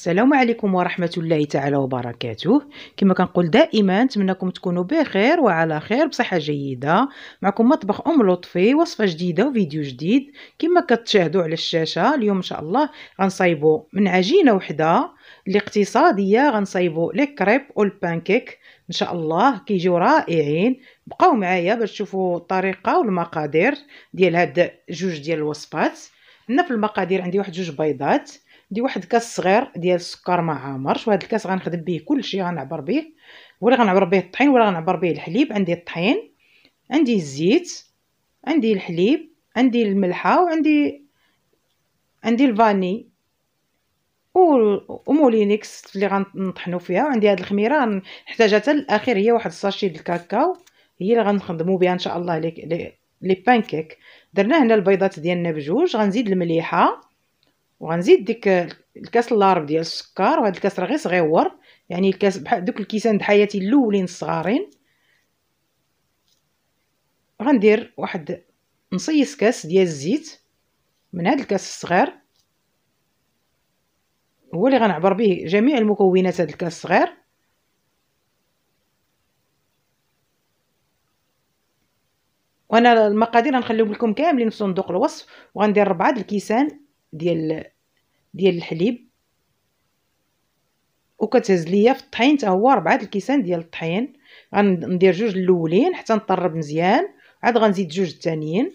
السلام عليكم ورحمة الله تعالى وبركاته كما كنقول دائما نتمنىكم تكونوا بخير وعلى خير بصحة جيدة معكم مطبخ أم لطفي وصفة جديدة وفيديو جديد كما كتشاهدوا على الشاشة اليوم إن شاء الله غنصايبوا من عجينة وحدة الاقتصادية اقتصادية غنصايبوا لي كريب أو البانكيك إن شاء الله كيجيو رائعين بقاو معايا باش تشوفوا الطريقة والمقادير ديال هاد جوج ديال الوصفات هنا في المقادير عندي واحد جوج بيضات عندي واحد الكاس صغير ديال السكر ما عامرش وهذا الكاس غنخدم به كلشي غنعبر به ولا غنعبر به الطحين ولا غنعبر به الحليب عندي الطحين عندي الزيت عندي الحليب عندي الملحه وعندي عندي الفاني مولينيكس اللي غنطحنوا فيها وعندي هاد الخميره نحتاجها حتى للاخير هي واحد الساشي ديال الكاكاو هي اللي غنخدموا بها ان شاء الله لي لي بانكيك درنا هنا البيضات ديالنا بجوج غنزيد المليحه وغنزيد ديك الكاس اللارب ديال السكر وهاد الكاس راه غير صغيور يعني الكاس بحال دوك الكيسان د حياتي الاولين الصغارين غندير واحد نصيص كاس ديال الزيت من هاد الكاس الصغير هو اللي غنعبر به جميع المكونات هاد الكاس الصغير وانا المقادير غنخليهم لكم كاملين في صندوق الوصف وغندير ربعه د الكيسان ديال ديال الحليب وكتهز ليا في الطحين حتى هو ربعة الكيسان ديال الطحين غندير جوج الاولين حتى نطرب مزيان عاد غنزيد جوج الثانيين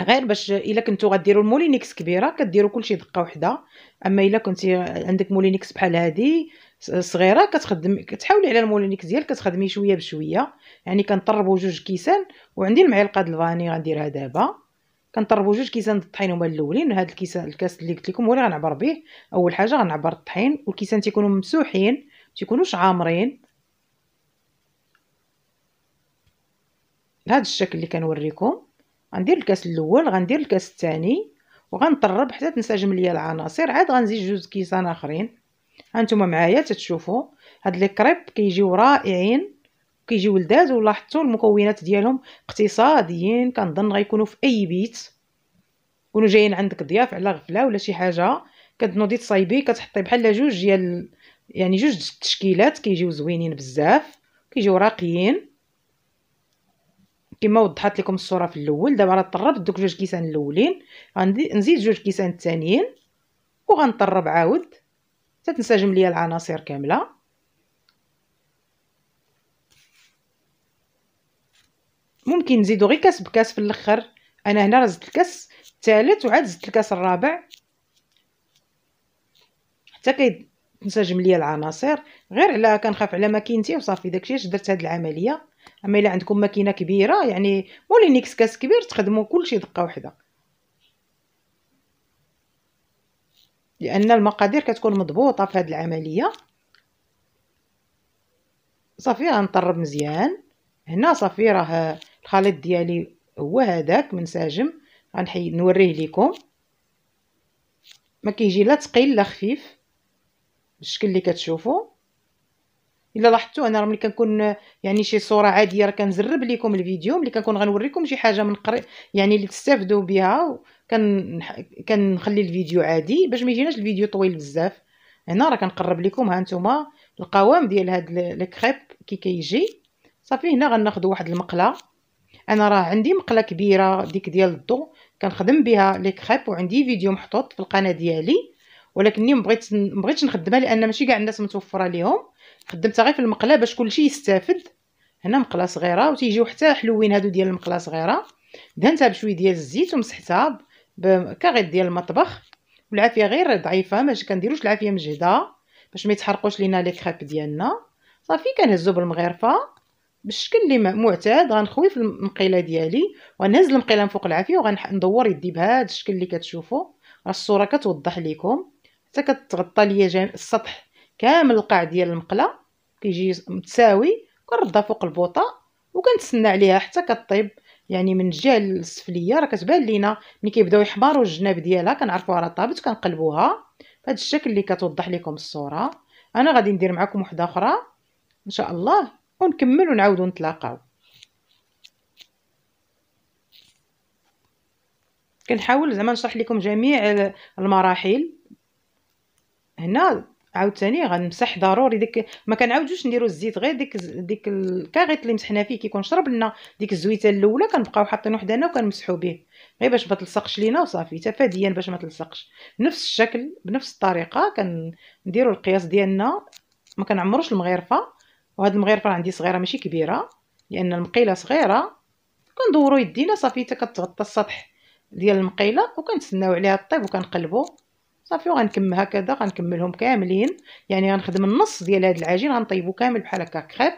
غير باش الا كنتو غديروا المولينيكس كبيره كديروا كلشي دقه واحده اما الا كنتي عندك مولينيكس بحال هذه صغيره كتخدم كتحاولي على المولينيكس ديالك كتخدمي شويه بشويه يعني كنطربوا جوج كيسان وعندي المعلقه د الفاني غنديرها دابا كنطربوا جوج كيسان د الطحين هما الاولين هاد الكيسان الكاس اللي قلت لكم هو اللي غنعبر به اول حاجه غنعبر الطحين والكيسان تيكونوا ممسوحين تيكونوش عامرين بهذا الشكل اللي كنوريكم غندير الكاس الاول غندير الكاس الثاني وغنطرب حتى تنسجم ليا العناصر عاد غنزيد جوج كيسان اخرين هانتوما معايا تتشوفوا هاد لي كريب كيجيو رائعين كيجيو لذاذ ولاحظتوا المكونات ديالهم اقتصاديين كنظن غيكونوا في اي بيت كونوا جايين عندك ضياف على غفله ولا شي حاجه كتنوضي تصايبي كتحطي بحال جوج ديال يعني جوج التشكيلات كيجيو زوينين بزاف كيجيو راقيين كما وضحت لكم الصوره في الاول دابا راه طربت دوك جوج كيسان الاولين غنزيد جوج كيسان الثانيين وغنطرب عاود تنسجم ليا العناصر كامله ممكن نزيدو غير كاس بكاس في الاخر انا هنا راه زدت الكاس الثالث وعاد زدت الكاس الرابع حتى كتنسجم ليا العناصر غير على كنخاف على ماكينتي وصافي داكشي اش درت هاد العمليه اما الا عندكم ماكينه كبيره يعني مولينيكس كاس كبير تخدموا كلشي دقه واحده لان المقادير كتكون مضبوطه في هاد العمليه صافي غنطرب مزيان هنا صافي راه الخليط ديالي هو هذاك منسجم غنحي نوريه لكم ما كيجي لا ثقيل لا خفيف بالشكل اللي كتشوفوا الا لاحظتوا انا راه ملي كنكون يعني شي صوره عاديه راه كنزرب لكم الفيديو ملي كنكون غنوريكم شي حاجه من قري يعني اللي تستافدوا بها كن كنخلي الفيديو عادي باش ما يجيناش الفيديو طويل بزاف هنا راه كنقرب لكم ها نتوما القوام ديال هاد لي كريب كي كيجي صافي هنا غناخذ واحد المقله انا راه عندي مقله كبيره ديك ديال الضو كنخدم بها لي كريب وعندي فيديو محطوط في القناه ديالي ولكني مبغيت مبغيتش نخدمها لان ماشي كاع الناس متوفره ليهم خدمتها غير في المقله باش كلشي يستافد هنا مقله صغيره وتيجيو حتى حلوين هادو ديال المقله صغيره دهنتها بشويه ديال الزيت ومسحتها بكاغيط ديال المطبخ والعافيه غير ضعيفه ماشي كنديروش العافيه مجهده باش ما يتحرقوش لينا لي كريب ديالنا صافي كنهزو بالمغرفه بالشكل اللي معتاد غنخوي في المقيله ديالي وغنهز المقيله من فوق العافيه وغندور يدي بهذا الشكل اللي كتشوفوا الصوره كتوضح لكم حتى كتغطى ليا السطح كامل القاع ديال المقله كيجي متساوي كنردها فوق البوطه وكنتسنى عليها حتى كطيب يعني من الجهه السفليه راه كتبان لينا ملي كيبداو يحمروا الجناب ديالها كنعرفوها راه طابت كنقلبوها بهذا الشكل اللي كتوضح لكم الصوره انا غادي ندير معكم وحده اخرى ان شاء الله ونكمل ونعاودو نتلاقاو كنحاول زعما نشرح لكم جميع المراحل هنا عاوتاني غنمسح ضروري ديك ما كنعاودوش نديرو الزيت غير ديك ديك الكاغيط اللي مسحنا فيه كيكون شرب لنا ديك الزويته الاولى كنبقاو حاطين وحدنا وكنمسحو به غير باش ما تلصقش لينا وصافي تفاديا باش ما تلصقش نفس الشكل بنفس الطريقه كنديرو القياس ديالنا ما كنعمروش المغرفه وهاد المغيرفه عندي صغيره ماشي كبيره لان المقيله صغيره كندورو يدينا صافي حتى كتغطى السطح ديال المقيله وكنتسناو عليها طيب وكنقلبو صافي وغنكم هكذا غنكملهم كاملين يعني غنخدم النص ديال هاد العجين غنطيبو كامل بحال هكا كريب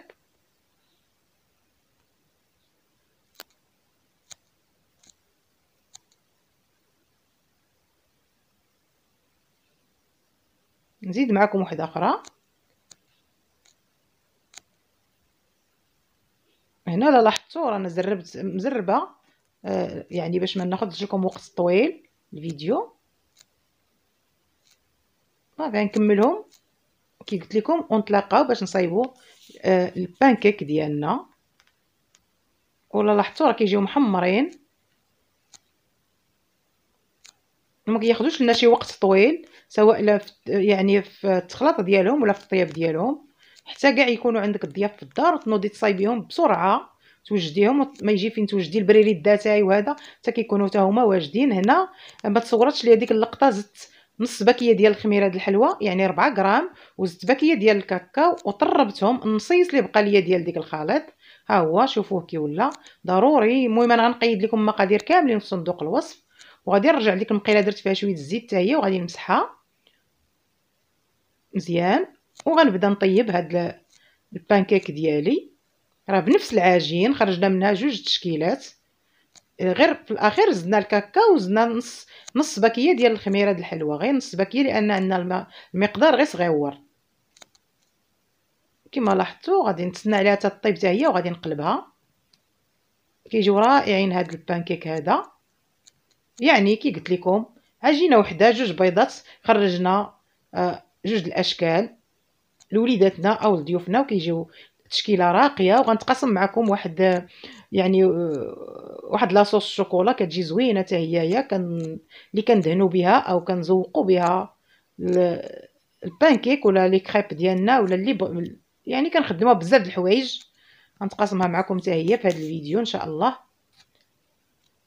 نزيد معكم واحده اخرى هنا لا لاحظتوا رانا زربت مزربه آه يعني باش ما ناخذش لكم وقت طويل الفيديو صافي غنكملهم كي قلت لكم ونتلاقاو باش نصايبوا آه البانكيك ديالنا ولا لاحظتوا راه كيجيو محمرين ما كياخذوش لنا شي وقت طويل سواء لا يعني في التخلاط ديالهم ولا في الطياب ديالهم حتى كاع يكونوا عندك الضياف في الدار تنوضي تصايبيهم بسرعه توجديهم ما يجي فين توجدي البريري الداتاي وهذا حتى كيكونوا حتى هما واجدين هنا ما تصورتش لي هذيك اللقطه زدت نص باكيه ديال الخميره ديال الحلوه يعني 4 غرام وزدت باكيه ديال الكاكاو وطربتهم النصيص اللي بقى ليا ديال ديك الخليط ها هو شوفوه كي ولا ضروري المهم انا غنقيد لكم المقادير كاملين في صندوق الوصف وغادي نرجع لديك المقيله درت فيها شويه الزيت حتى هي وغادي نمسحها مزيان وغنبدا نطيب هاد البانكيك ديالي راه بنفس العجين خرجنا منها جوج تشكيلات آه، غير في الاخير زدنا الكاكاو وزدنا نص نص باكيه ديال الخميره د الحلوه غير نص باكيه لان عندنا المقدار غير صغيور كما لاحظتوا غادي نتسنى عليها حتى تطيب حتى هي وغادي نقلبها كيجيو رائعين هاد البانكيك هذا يعني كي قلت لكم عجينه وحده جوج بيضات خرجنا آه، جوج الاشكال لوليداتنا او لضيوفنا وكيجيو تشكيله راقيه وغنتقاسم معكم واحد يعني آه، واحد لاصوص الشوكولا كتجي زوينه حتى هي هي كان اللي كندهنوا بها او كنزوقوا بها البانكيك ولا لي كريب ديالنا ولا اللي ب... يعني كنخدموها بزاف د الحوايج غنتقاسمها معكم حتى هي في هذا الفيديو ان شاء الله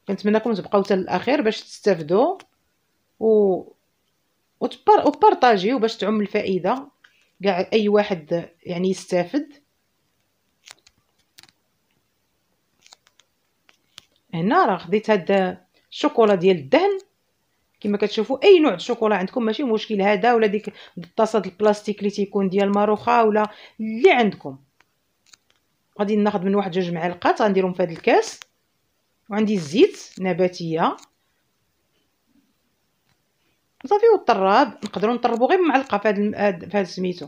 كنتمنىكم تبقاو حتى الاخير باش تستافدوا و وتبار... وبارطاجيو باش تعم الفائده كاع اي واحد يعني يستافد هنا راه خديت هاد الشوكولا ديال الدهن كما كتشوفوا اي نوع الشوكولا عندكم ماشي مشكل هذا ولا ديك الطاسه البلاستيك اللي تيكون ديال ماروخا ولا اللي عندكم غادي ناخذ من واحد جوج معلقات غنديرهم في هذا الكاس وعندي الزيت نباتيه صافي والطراب نقدروا نطربوا غير بمعلقه فهاد هاد فهاد سميتو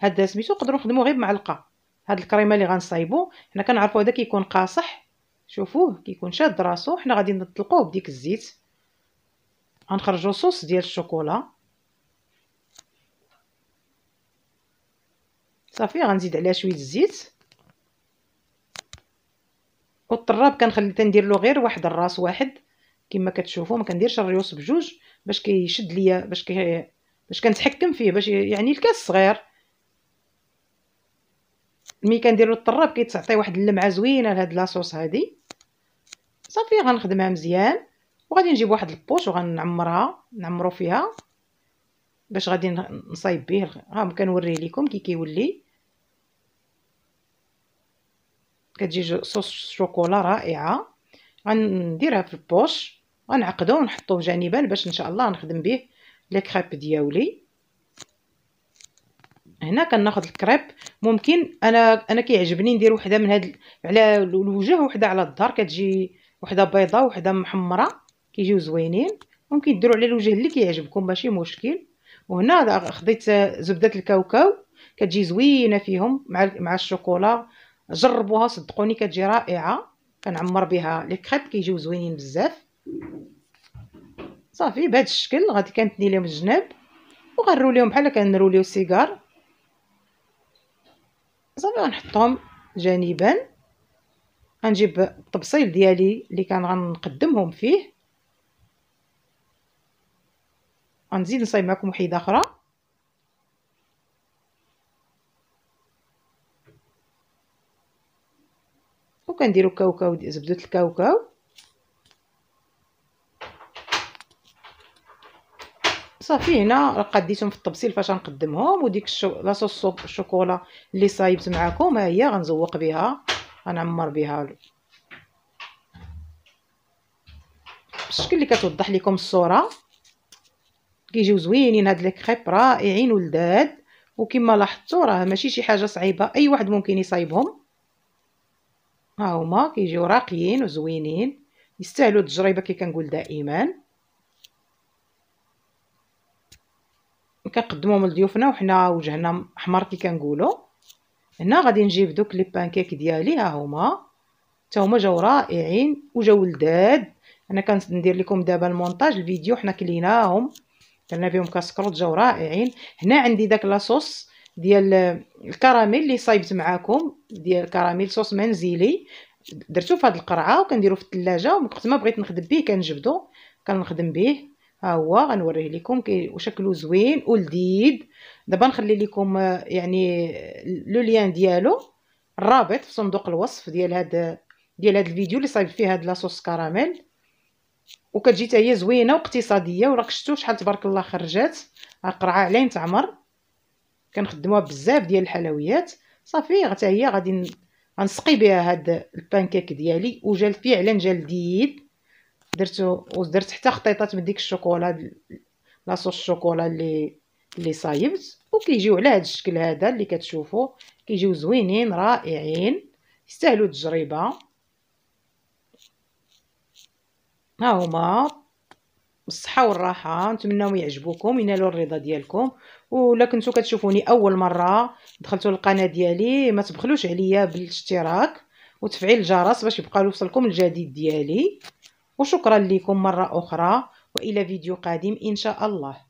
هاد سميتو نقدروا نخدموا غير بمعلقه هاد الكريمه اللي غنصايبو حنا كنعرفوا هذا كيكون قاصح شوفوه كيكون شاد راسو حنا غادي نطلقوه بديك الزيت غنخرجوا صوص ديال الشوكولا صافي غنزيد عليها شويه الزيت والطراب كنخلي تندير له غير واحد الراس واحد كما كتشوفوا ما كنديرش الريوس بجوج باش كيشد ليا باش كي باش كنتحكم فيه باش يعني الكاس صغير ملي كنديرو الطراب كيتعطي واحد اللمعه زوينه لهاد لاصوص هادي صافي غنخدمها مزيان وغادي نجيب واحد البوش وغنعمرها نعمرو فيها باش غادي نصايب به ها كنوري لكم كي كيولي كتجي صوص شوكولا رائعه غنديرها في البوش غنعقدو ونحطوه جانبا باش ان شاء الله نخدم به لي كريب دياولي هنا كناخذ الكريب ممكن انا انا كيعجبني ندير وحده من هاد على الوجه وحده على الظهر كتجي وحده بيضاء وحده محمره كيجيو زوينين ممكن ديروا على الوجه اللي كيعجبكم ماشي مشكل وهنا خديت زبده الكاوكاو كتجي زوينه فيهم مع مع الشوكولا جربوها صدقوني كتجي رائعه كنعمر بها لي كريب كيجيو زوينين بزاف صافي بهذا الشكل غادي كنتني لهم الجناب لهم بحال كنروليو سيجار صافي غنحطهم جانبا غنجيب الطبسيل ديالي اللي كان غنقدمهم فيه غنزيد نصايب معكم وحيده اخرى وكنديرو كاوكاو زبدة الكاوكاو صافي هنا راه قديتهم في الطبسيل فاش غنقدمهم وديك الشو... لاصوص الشوكولا اللي صايبت معكم ها هي غنزوق بها غنعمر بها بالشكل اللي كتوضح لكم الصوره كيجيو زوينين هاد لي كريب رائعين ولداد وكما لاحظتوا راه ماشي شي حاجه صعيبه اي واحد ممكن يصايبهم ها هما كيجيو راقيين وزوينين يستاهلوا التجربه كي كنقول دائما كنقدموهم لضيوفنا وحنا وجهنا احمر كي كنقولوا هنا غادي نجيب دوك لي بانكيك ديالي ها هما حتى هما جاو رائعين وجاوا لذاد انا كندير لكم دابا المونتاج الفيديو حنا كليناهم درنا فيهم كاسكروت جاو رائعين هنا عندي داك لاصوص ديال الكراميل اللي صايبت معاكم ديال الكراميل صوص منزلي درتو في هذه القرعه وكنديرو في الثلاجه وقت ما بغيت نخدم به كنجبدو كنخدم به ها هو غنوريه لكم وشكله زوين ولذيذ دابا نخلي لكم آه، يعني لو ليان ديالو الرابط في صندوق الوصف ديال هذا ديال هذا الفيديو اللي صايب فيه هاد لاصوص كراميل وكتجي حتى هي زوينه واقتصاديه وراك شفتوا شحال تبارك الله خرجات القرعه علين تعمر كنخدموها بزاف ديال الحلويات صافي حتى هي غادي غنسقي بها هاد البانكيك ديالي وجال فعلا جال ديد درتو ودرت حتى خطيطات من ديك الشوكولا لاصوص الشوكولا اللي اللي صايبت وكيجيو على هاد الشكل هذا اللي كتشوفوا كيجيو زوينين رائعين يستاهلوا التجربه ها هما بالصحه والراحه نتمنىو يعجبوكم ينالوا الرضا ديالكم ولا كنتو كتشوفوني اول مره دخلتوا للقناه ديالي ما تبخلوش عليا بالاشتراك وتفعيل الجرس باش يبقى يوصلكم الجديد ديالي وشكرا لكم مره اخرى والى فيديو قادم ان شاء الله